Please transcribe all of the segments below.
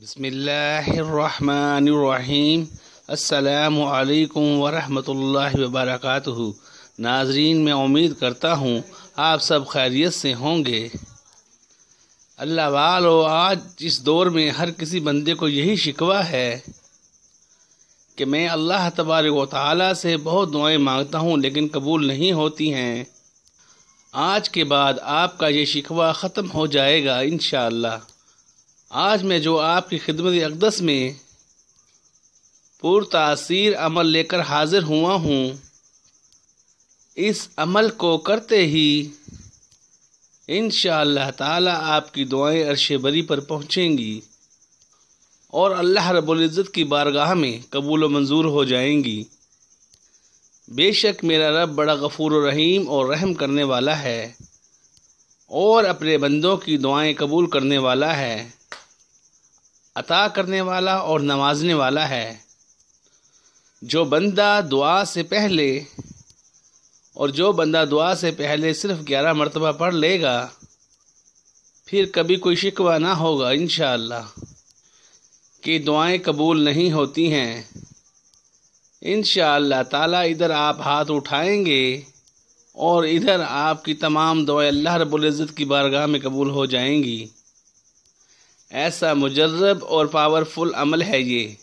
बसमीम् अल्लाम वरहमतुल्लाहि वबरकातुहु नाजरीन मैं उम्मीद करता हूँ आप सब खैरियत से होंगे अल्लाह वालो आज इस दौर में हर किसी बंदे को यही शिकवा है कि मैं अल्लाह तबारक ताली से बहुत दुआएं मांगता हूँ लेकिन कबूल नहीं होती हैं आज के बाद आपका ये शिकवा ख़त्म हो जाएगा इन आज मैं जो आपकी खिदमत अकदस में पुरतासीर अमल लेकर हाजिर हुआ हूँ इस अमल को करते ही इन ताला आपकी दुआएं अरशे बरी पर पहुँचेंगी और अल्लाह रबुल्ज़त की बारगाह में कबूल मंजूर हो जाएंगी बेशक मेरा रब बड़ा गफूर रहीम और रहम करने वाला है और अपने बंदों की दुआएं कबूल करने वाला है अता करने वाला और नवाजने वाला है जो बंदा दुआ से पहले और जो बंदा दुआ से पहले सिर्फ ग्यारह मरतबा पढ़ लेगा फिर कभी कोई शिकवा ना होगा इन कि दुआएं कबूल नहीं होती हैं इन ताला इधर आप हाथ उठाएंगे और इधर आपकी तमाम दुआएं अल्लाह रबुल्ज़त की बारगाह में कबूल हो जाएंगी ऐसा मुजरब और पावरफुल अमल है ये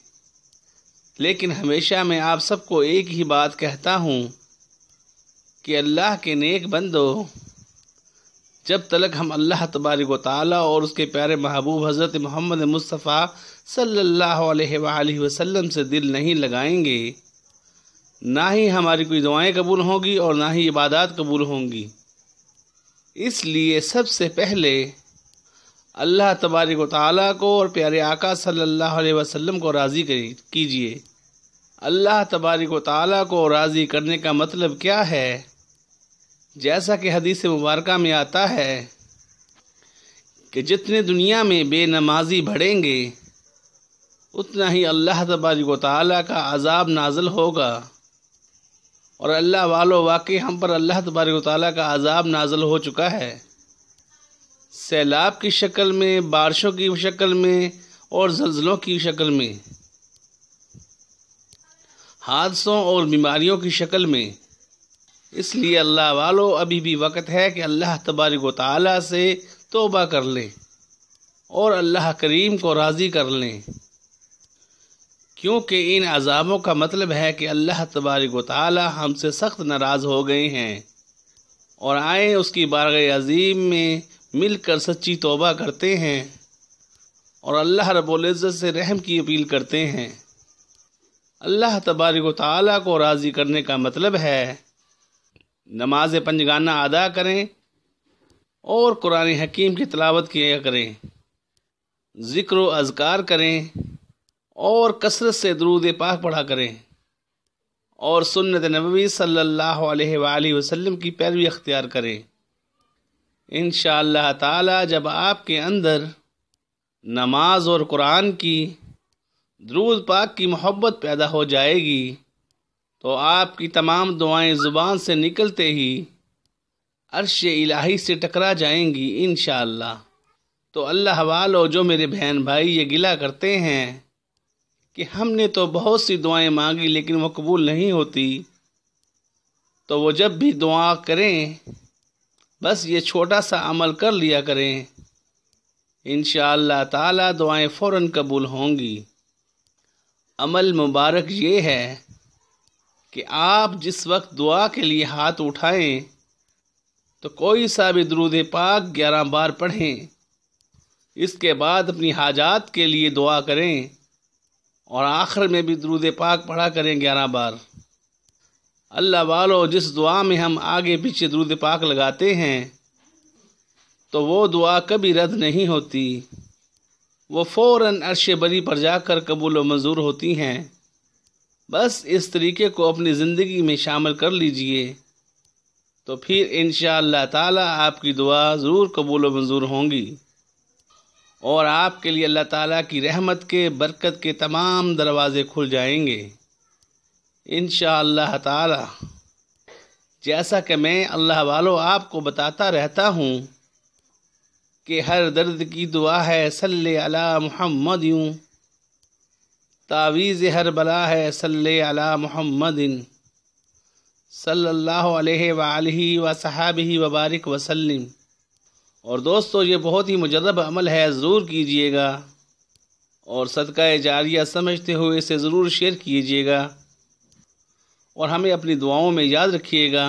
लेकिन हमेशा मैं आप सबको एक ही बात कहता हूँ कि अल्लाह के नेक बंदो जब तक हम अल्लाह तबारक ताली और उसके प्यारे महबूब हज़रत मोहम्मद मुस्तफ़ा सल्लल्लाहु अलैहि वसल्लम से दिल नहीं लगाएंगे ना ही हमारी कोई दुआएं कबूल होंगी और ना ही इबादत कबूल होंगी इसलिए सबसे पहले अल्लाह तबारक ताली को और प्यारे आका सल्लल्लाहु अलैहि वसल्लम को राज़ी कीजिए अल्लाह तबारक ताली को राज़ी करने का मतलब क्या है जैसा कि हदीस मुबारक में आता है कि जितने दुनिया में बेनमाजी बढ़ेंगे उतना ही अल्लाह तबारक वाली का अजाब नाजल होगा और अल्लाह वालों वाकई हम पर अल्लाह तबारक ताली का अजाब नाजल हो चुका है सैलाब की शक्ल में बारिशों की शक्ल में और जल्जलों की शक्ल में हादसों और बीमारियों की शक्ल में इसलिए अल्लाह वालों अभी भी वक्त है कि अल्लाह तबारक वाली से तोबा कर लें और अल्लाह करीम को राज़ी कर लें क्योंकि इन अजामों का मतलब है कि अल्लाह तबारक वाली हमसे सख्त नाराज़ हो गए हैं और आए उसकी बारग अजीम में मिलकर सच्ची तोबा करते हैं और अल्लाह रबुल्ज़त से रहम की अपील करते हैं अल्लाह तबारक ताली को राज़ी करने का मतलब है नमाज पंजगाना अदा करें और कुरान हकीम की तलावत किया करें ज़िक्र अजकार करें और कसरत से दरूद पाक पढ़ा करें और सुन्नत नबी सल्लल्लाहु अलैहि वसल्लम की पैरवी अख्तियार करें इन ताला जब आपके अंदर नमाज और कुरान की द्रूद पाक की मोहब्बत पैदा हो जाएगी तो आपकी तमाम दुआएं ज़ुबान से निकलते ही अरश इलाही से टकरा जाएंगी इन तो अल्लाह वालो जो मेरे बहन भाई ये गिला करते हैं कि हमने तो बहुत सी दुआएं मांगी लेकिन वो कबूल नहीं होती तो वो जब भी दुआ करें बस ये छोटा सा अमल कर लिया करें इन ताला दुआएं फ़ौर कबूल होंगी अमल मुबारक ये है कि आप जिस वक्त दुआ के लिए हाथ उठाएं तो कोई सा भी दरूद पाक ग्यारह बार पढ़ें इसके बाद अपनी हाजात के लिए दुआ करें और आखिर में भी दरूद पाक पढ़ा करें ग्यारह बार अल्लाह वालो जिस दुआ में हम आगे पीछे दुरुद पाक लगाते हैं तो वो दुआ कभी रद्द नहीं होती वो फ़ौर अरश बरी पर जाकर कबूल व मंजूर होती हैं बस इस तरीके को अपनी ज़िंदगी में शामिल कर लीजिए तो फिर इन ताला आपकी दुआ ज़रूर कबूल व मंजूर होंगी और आपके लिए अल्लाह ताला की रहमत के बरकत के तमाम दरवाज़े खुल जाएंगे इन ताला जैसा कि मैं अल्लाह वालों आपको बताता रहता हूँ कि हर दर्द की दुआ है सल अला मोहम्मद यूँ तावीज़ हर बला है सल अला मोहम्मद सल्ला अलैहि ही वबारक वसलम और दोस्तों ये बहुत ही मुजरब अमल है ज़रूर कीजिएगा और सदका जारिया समझते हुए इसे ज़रूर शेयर कीजिएगा और हमें अपनी दुआओं में याद रखिएगा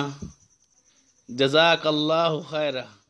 जजाक अल्लाह खैरा